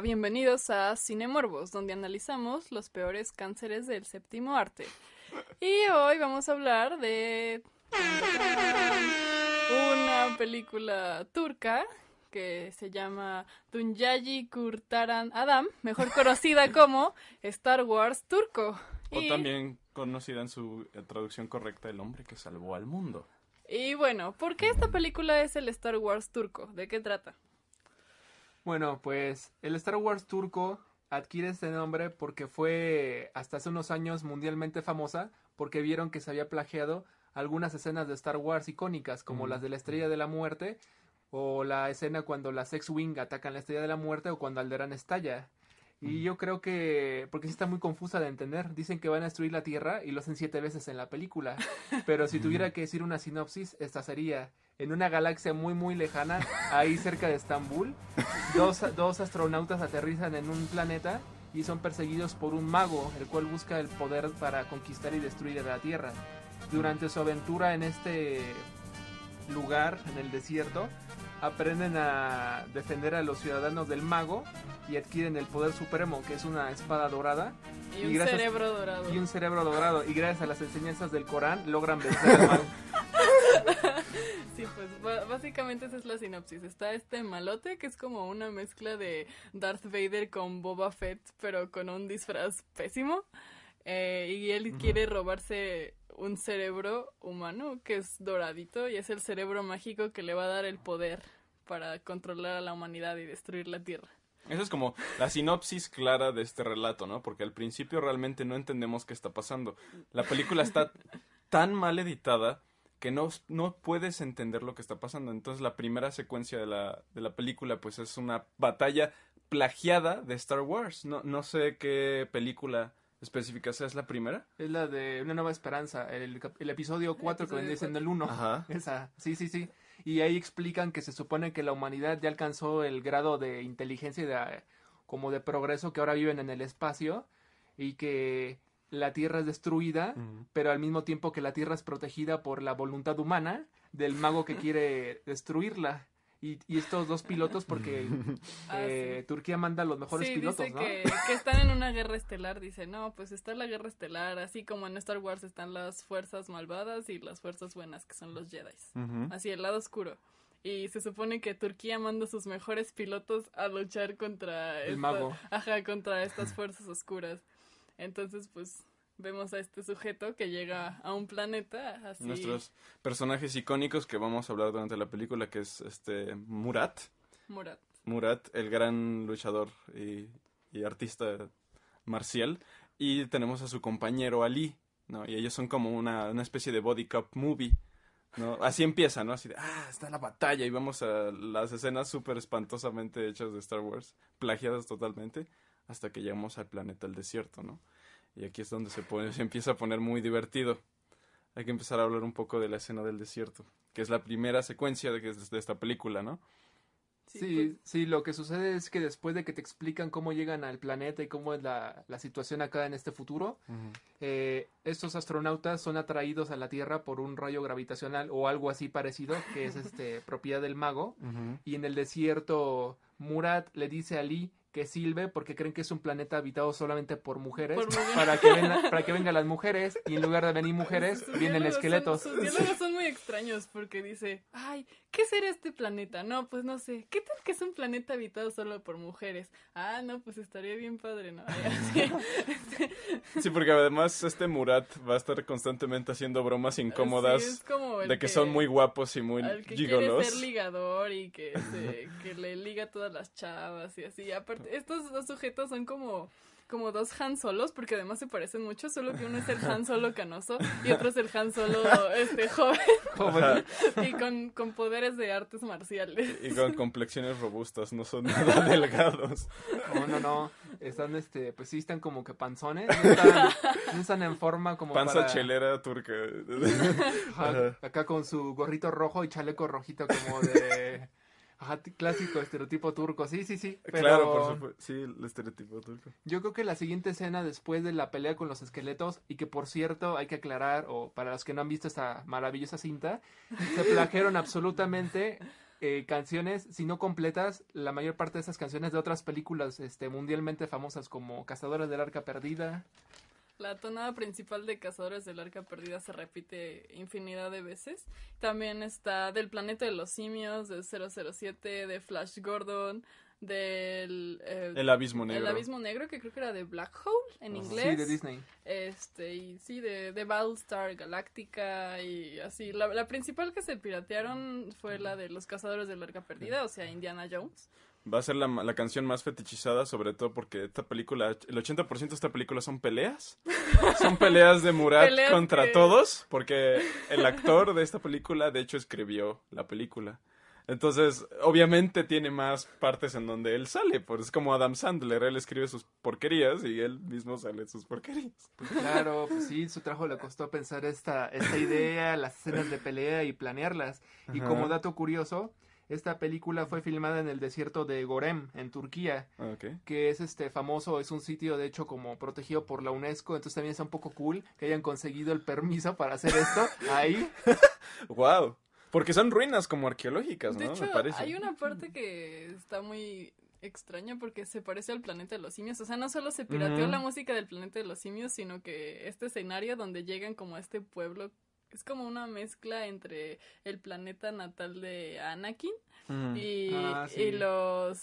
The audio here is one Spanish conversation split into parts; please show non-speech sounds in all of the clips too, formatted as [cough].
bienvenidos a Cine Morbos, donde analizamos los peores cánceres del séptimo arte. Y hoy vamos a hablar de una película turca que se llama Dunyaji Kurtaran Adam, mejor conocida [laughs] como Star Wars turco. O también conocida en su eh, traducción correcta El hombre que salvó al mundo. Y bueno, ¿por qué esta película es el Star Wars turco? ¿De qué trata? Bueno, pues el Star Wars turco adquiere este nombre porque fue hasta hace unos años mundialmente famosa porque vieron que se había plagiado algunas escenas de Star Wars icónicas como las de la Estrella de la Muerte o la escena cuando las X-Wing atacan la Estrella de la Muerte o cuando Alderan estalla. Y yo creo que, porque sí está muy confusa de entender, dicen que van a destruir la Tierra y lo hacen siete veces en la película, [laughs] pero si tuviera que decir una sinopsis, esta sería, en una galaxia muy muy lejana, ahí cerca de Estambul. Dos, dos astronautas aterrizan en un planeta y son perseguidos por un mago, el cual busca el poder para conquistar y destruir la Tierra. Durante su aventura en este lugar, en el desierto, aprenden a defender a los ciudadanos del mago y adquieren el poder supremo, que es una espada dorada. Y, un cerebro dorado. Y un cerebro dorado. Y gracias a las enseñanzas del Corán logran vencer al mago. [laughs] Sí, pues básicamente esa es la sinopsis. Está este malote que es como una mezcla de Darth Vader con Boba Fett, pero con un disfraz pésimo. Eh, y él quiere robarse un cerebro humano que es doradito y es el cerebro mágico que le va a dar el poder para controlar a la humanidad y destruir la Tierra. Esa es como la sinopsis clara de este relato, ¿no? Porque al principio realmente no entendemos qué está pasando. La película está tan mal editada que no, no puedes entender lo que está pasando. Entonces la primera secuencia de la, de la película pues es una batalla plagiada de Star Wars. No, no sé qué película específica sea, es la primera. Es la de Una Nueva Esperanza, el, episodio 4 que dicen en el 1. Ajá. [laughs] Esa, sí, sí, sí. Y ahí explican que se supone que la humanidad ya alcanzó el grado de inteligencia y de, como de progreso que ahora viven en el espacio y que la Tierra es destruida, pero al mismo tiempo que la Tierra es protegida por la voluntad humana del mago que [laughs] quiere destruirla. Y, estos dos pilotos porque [laughs] ah, eh, Turquía manda los mejores pilotos, Que, que están en una guerra estelar, dice, no, pues está la guerra estelar, así como en Star Wars están las fuerzas malvadas y las fuerzas buenas, que son los Jedi. Así, el lado oscuro. Y se supone que Turquía manda sus mejores pilotos a luchar contra... El mago. Ajá, contra estas [laughs] fuerzas oscuras. Entonces, pues vemos a este sujeto que llega a un planeta así. Nuestros personajes icónicos que vamos a hablar durante la película, que es este Murat. Murat. Murat, el gran luchador y, artista marcial. Y tenemos a su compañero Ali, ¿no? Y ellos son como una, una especie de body cup movie. ¿no? Así empieza, ¿no? Así de, ah, está la batalla y vamos a las escenas súper espantosamente hechas de Star Wars, plagiadas totalmente hasta que llegamos al planeta del desierto, ¿no? Y aquí es donde se, pone, [laughs] se empieza a poner muy divertido. Hay que empezar a hablar un poco de la escena del desierto, que es la primera secuencia de, esta película, ¿no? Sí, pues. sí, lo que sucede es que después de que te explican cómo llegan al planeta y cómo es la, situación acá en este futuro, eh, estos astronautas son atraídos a la Tierra por un rayo gravitacional o algo así parecido, que es este [laughs] propiedad del mago. Y en el desierto, Murat le dice a Lee que sirve porque creen que es un planeta habitado solamente por mujeres, Para, que para que vengan las mujeres y en lugar de venir mujeres vienen esqueletos. Son, sus diálogos son muy extraños porque dice, ay, ¿qué será este planeta? No, pues no sé, ¿qué tal que es un planeta habitado solo por mujeres? Ah, no, pues estaría bien padre, ¿no? [laughs] Este, sí, porque además este Murat va a estar constantemente haciendo bromas incómodas de que, son muy guapos y muy al que Quiere ser ligador y que, le liga todas las chavas y así, estos dos sujetos son como como dos Han Solos, porque además se parecen mucho, solo que uno es el Han Solo canoso y otro es el Han Solo este, [laughs] joven. y con, con, poderes de artes marciales. Y con complexiones robustas, no son nada [laughs] delgados. No, no, no. Están, este, pues sí, están como que panzones. No [laughs] están, en forma como Panza chelera turca. acá con su gorrito rojo y chaleco rojito como de... Ajá, clásico estereotipo turco, sí, sí, sí. Eh, claro, por supuesto, sí, el estereotipo turco. Yo creo que la siguiente escena después de la pelea con los esqueletos, y que por cierto hay que aclarar, o para los que no han visto esta maravillosa cinta, se plagiaron [laughs] absolutamente eh, canciones, si no completas, la mayor parte de esas canciones de otras películas este, mundialmente famosas como Cazadores del Arca Perdida, la tonada principal de Cazadores del Arca Perdida se repite infinidad de veces. También está del Planeta de los Simios, de 007, de Flash Gordon, del... Eh, el Abismo Negro. El Abismo Negro, que creo que era de Black Hole en inglés. Sí, de Disney. Este, y sí, de, de Battlestar Galactica y así. La, la principal que se piratearon fue la de los Cazadores del Arca Perdida, o sea, Indiana Jones va a ser la, la, canción más fetichizada, sobre todo porque esta película, el 80% de esta película son peleas. son peleas de Murat contra todos, porque el actor de esta película, de hecho, escribió la película. Entonces, obviamente tiene más partes en donde él sale, pues es como Adam Sandler, él escribe sus porquerías y él mismo sale sus porquerías. claro, pues sí, su trabajo le costó pensar esta, esta idea, las escenas de pelea y planearlas. Y como dato curioso, esta película fue filmada en el desierto de Gorem, en Turquía, ah, que es este famoso, es un sitio de hecho como protegido por la UNESCO, entonces también es un poco cool que hayan conseguido el permiso para hacer esto [laughs] ahí. wow. Porque son ruinas como arqueológicas, ¿no? De hecho, parece. hay una parte que está muy extraña porque se parece al planeta de los simios. O sea, no solo se pirateó la música del planeta de los simios, sino que este escenario donde llegan como a este pueblo es como una mezcla entre el planeta natal de Anakin mm. ah, y, los,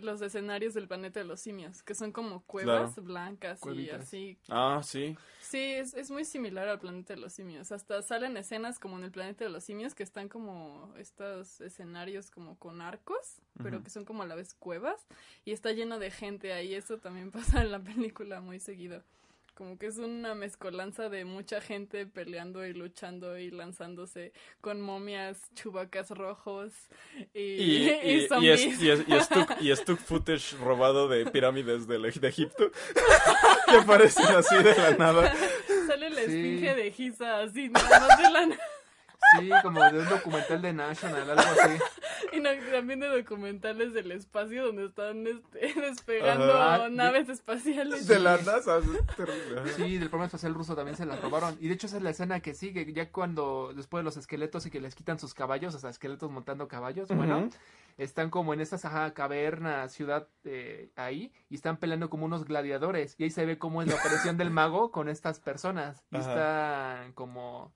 los escenarios del planeta de los simios, que son como cuevas blancas y así. Ah, sí. Sí, es, muy similar al planeta de los simios. Hasta salen escenas como en el planeta de los simios que están como estos escenarios como con arcos, pero que son como a la vez cuevas y está lleno de gente ahí. Eso también [laughs] pasa en la película muy seguido como que es una mezcolanza de mucha gente peleando y luchando y lanzándose con momias, chubacas rojos y, y, [laughs] zombies. Y, es, footage robado de pirámides de, Egipto [laughs] que parece así de la nada. Sale la esfinge de Giza así, nada más de la nada. Sí, como de un documental de National, algo así. Y también de documentales del espacio donde están este, [laughs] despegando ah, naves espaciales. De la NASA. Sí, del programa espacial ruso también se las robaron. Y de hecho esa es la escena que sigue, ya cuando después de los esqueletos y que les quitan sus caballos, o sea, esqueletos montando caballos, bueno, están como en esta caverna, ciudad eh, ahí, y están peleando como unos gladiadores. Y ahí se ve cómo es la operación del mago con estas personas. Y están como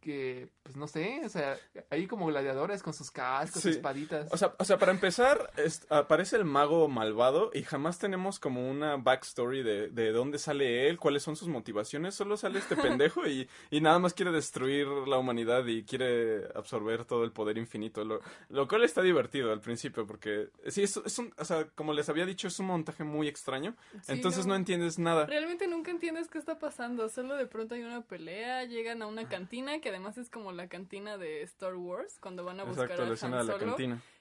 que, pues no sé, o sea, ahí como gladiadores con sus cascos, sus espaditas. O sea, o sea, para empezar, aparece el mago malvado y jamás tenemos como una backstory de, de, dónde sale él, cuáles son sus motivaciones. Solo sale este [laughs] pendejo y, nada más quiere destruir la humanidad y quiere absorber todo el poder infinito. Lo, lo cual está divertido al principio porque, sí, es, es, un, o sea, como les había dicho, es un montaje muy extraño. entonces no entiendes nada. Realmente nunca entiendes qué está pasando. Solo de pronto hay una pelea, llegan a una cantina que además es como la cantina de Star Wars, cuando van a buscar a la Solo,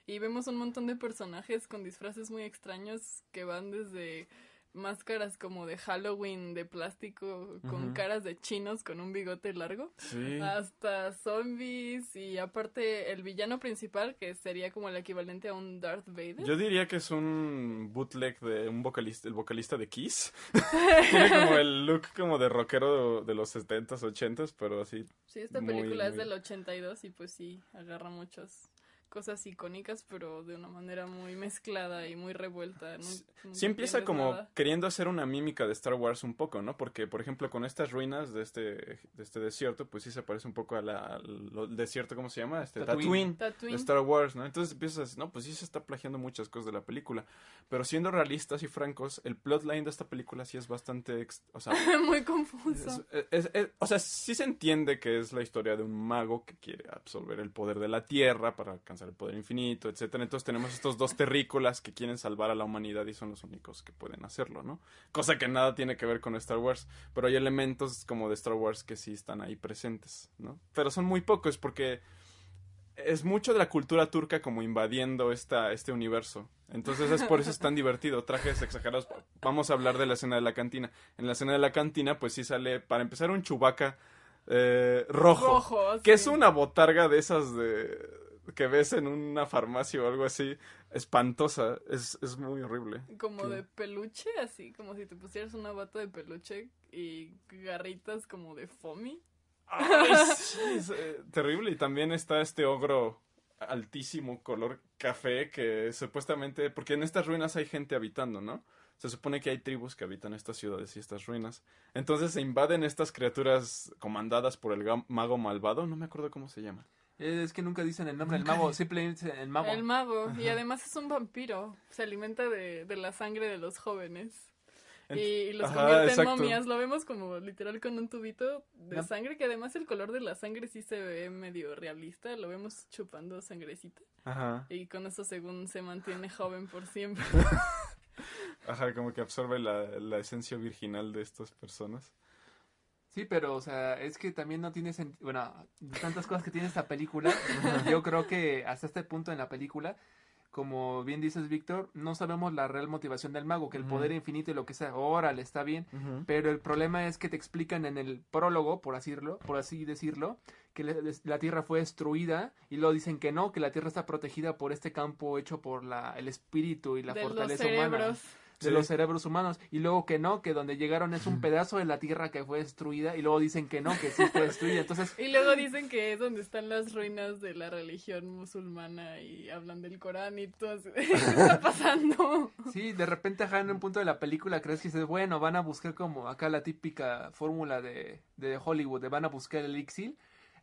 Y vemos un montón de personajes con disfraces muy extraños que van desde máscaras como de Halloween de plástico con caras de chinos con un bigote largo hasta zombies y aparte el villano principal que sería como el equivalente a un Darth Vader yo diría que es un bootleg de un vocalista el vocalista de Kiss [laughs] tiene como el look como de rockero de los 70s 80s pero así sí esta película es del 82 y pues sí agarra muchos cosas icónicas, pero de una manera muy mezclada y muy revuelta. No, sí empieza como queriendo hacer una mímica de Star Wars un poco, ¿no? Porque, por ejemplo, con estas ruinas de este, de este desierto, pues sí se parece un poco a al desierto, ¿cómo se llama? Este, Tatooine. De Star Wars, ¿no? Entonces empiezas, no, pues sí se está plagiando muchas cosas de la película. Pero siendo realistas y francos, el plotline de esta película sí es bastante, o sea... [laughs] muy confuso. o sea, sí se entiende que es la historia de un mago que quiere absorber el poder de la Tierra para alcanzar el poder infinito, etcétera. Entonces tenemos estos dos terrícolas que quieren salvar a la humanidad y son los únicos que pueden hacerlo, ¿no? Cosa que nada tiene que ver con Star Wars, pero hay elementos como de Star Wars que sí están ahí presentes, ¿no? Pero son muy pocos porque es mucho de la cultura turca como invadiendo esta, este universo. Entonces es por eso es tan divertido. Trajes exagerados. Vamos a hablar de la escena de la cantina. En la escena de la cantina, pues sí sale, para empezar, un chubaca eh, rojo. Que es una botarga de esas de que ves en una farmacia o algo así, espantosa, es, muy horrible. Como de peluche, así, como si te pusieras una bata de peluche y garritas como de foamy. [laughs] es, eh, terrible. Y también está este ogro altísimo color café que supuestamente, porque en estas ruinas hay gente habitando, ¿no? Se supone que hay tribus que habitan estas ciudades y estas ruinas. Entonces se invaden estas criaturas comandadas por el mago malvado, no me acuerdo cómo se llama. Eh, es que nunca dicen el nombre del mago, simplemente el mago. El mago, y además es un vampiro, se alimenta de, de la sangre de los jóvenes. Y, los convierte en momias. Lo vemos como literal con un tubito de sangre, que además el color de la sangre sí se ve medio realista. Lo vemos chupando sangrecita. Ajá. Y con eso, según se mantiene joven por siempre. [laughs] Ajá, como que absorbe la, la esencia virginal de estas personas. Sí, pero, o sea, es que también no tiene sentido. Bueno, tantas cosas que tiene esta película. [laughs] yo creo que hasta este punto en la película, como bien dices, Víctor, no sabemos la real motivación del mago, que el poder infinito y lo que sea, órale, está bien. Pero el problema es que te explican en el prólogo, por así, decirlo, por así decirlo, que la tierra fue destruida y luego dicen que no, que la tierra está protegida por este campo hecho por la, el espíritu y la fortaleza humana de los cerebros humanos. Y luego que no, que donde llegaron es un [laughs] pedazo de la tierra que fue destruida. Y luego dicen que no, que sí fue destruida. Entonces... Y luego dicen que es donde están las ruinas de la religión musulmana y hablan del Corán y todo. [laughs] ¿Qué está pasando? Sí, de repente, ajá, en un punto de la película crees que dices, bueno, van a buscar como acá la típica fórmula de, Hollywood, van a buscar el elixir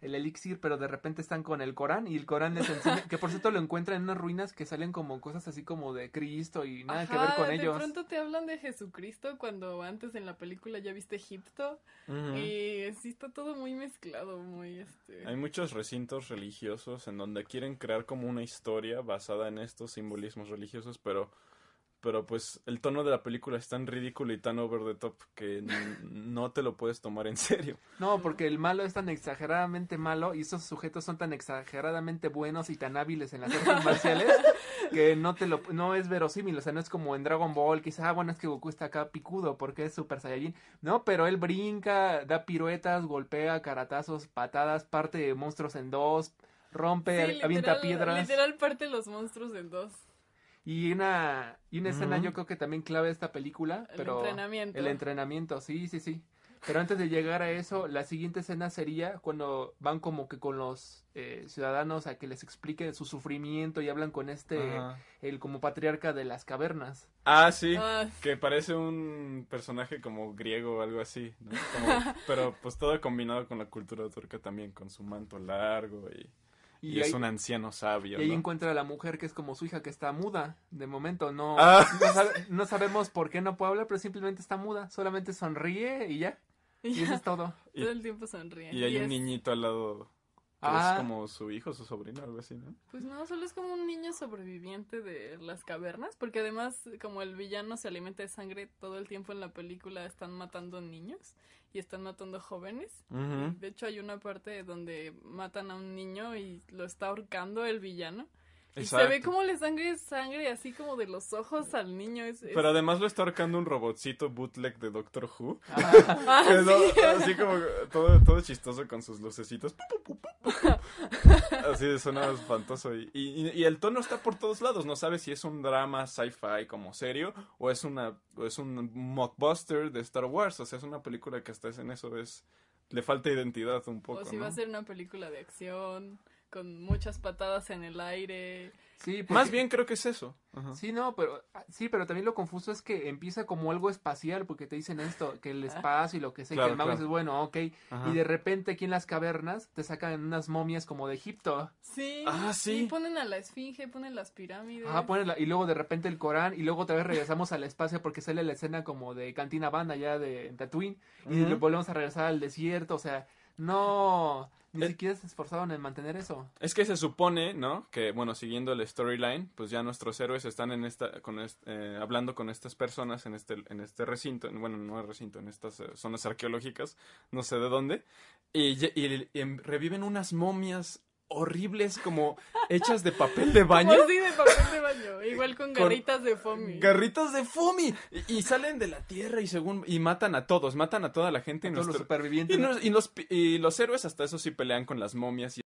el elixir, pero de repente están con el Corán y el Corán es enseña, que por cierto lo encuentran en unas ruinas que salen como cosas así como de Cristo y nada que ver con ellos. De pronto te hablan de Jesucristo cuando antes en la película ya viste Egipto y sí está todo muy mezclado, muy este. Hay muchos recintos religiosos en donde quieren crear como una historia basada en estos simbolismos religiosos, pero pero pues el tono de la película es tan ridículo y tan over the top que no te lo puedes tomar en serio. No, porque el malo es tan exageradamente malo y esos sujetos son tan exageradamente buenos y tan hábiles en las artes [laughs] marciales que no te lo no es verosímil, o sea, no es como en Dragon Ball, quizá, ah, bueno, es que Goku está acá picudo porque es Super Saiyajin. No, pero él brinca, da piruetas, golpea, caratazos, patadas, parte monstruos en dos, rompe, avienta piedras. Literal parte los monstruos en dos. Y una, y una escena yo creo que también clave de esta película. El entrenamiento. El entrenamiento, sí, sí, sí. Pero antes de llegar a eso, la siguiente escena sería cuando van como que con los eh, ciudadanos a que les explique su sufrimiento y hablan con este, el como patriarca de las cavernas. Ah, ah, sí, que parece un personaje como griego o algo así, [laughs] pero pues todo combinado con la cultura turca también, con su manto largo y... Y, es un anciano sabio. Y ahí encuentra a la mujer que es como su hija, que está muda. De momento, no, [laughs] ah. no, sabemos por qué no puede hablar, pero simplemente está muda. Solamente sonríe y ya. Y, eso es todo. [laughs] todo el tiempo sonríe. Y hay un niñito al lado es ah. como su hijo, su sobrino, algo así, ¿no? Pues no, solo es como un niño sobreviviente de las cavernas, porque además como el villano se alimenta de sangre todo el tiempo en la película, están matando niños y están matando jóvenes. De hecho hay una parte donde matan a un niño y lo está ahorcando el villano se ve como le sangre sangre así como de los ojos al niño. Pero además lo está ahorcando un robotcito bootleg de Doctor Who. Ah. [laughs] Ah, así como todo, chistoso con sus lucecitos. así de suena espantoso. Y, el tono está por todos lados. No sabes si es un drama sci-fi como serio o es, una, es un mockbuster de Star Wars. O sea, es una película que hasta en eso es... Le falta identidad un poco. O si va a ser una película de acción con muchas patadas en el aire. Sí, más bien creo que es eso. Sí, no, pero ah, sí, pero también lo confuso es que empieza como algo espacial porque te dicen esto, que el ah. espacio y lo que sé, que el mago es bueno, ok, y de repente aquí en las cavernas te sacan unas momias como de Egipto. Sí. Ah, sí. Y ponen a la esfinge, ponen las pirámides. Ah, y luego de repente el Corán y luego otra vez regresamos al espacio porque sale la escena como de Cantina Banda ya de Tatooine y luego volvemos a regresar al desierto, o sea, no, ni eh, siquiera se esforzaron en mantener eso. Es que se supone, ¿no? Que, bueno, siguiendo el storyline, pues ya nuestros héroes están en esta, con eh, hablando con estas personas en este, en este recinto, bueno, no es recinto, en estas eh, zonas arqueológicas, no sé de dónde, y reviven unas momias horribles como hechas de papel de baño. de papel de baño, igual con garritas de foamy. Garritas de foamy y, salen de la tierra y según y matan a todos, matan a toda la gente a todos los supervivientes. Y, los, y los héroes hasta eso sí pelean con las momias y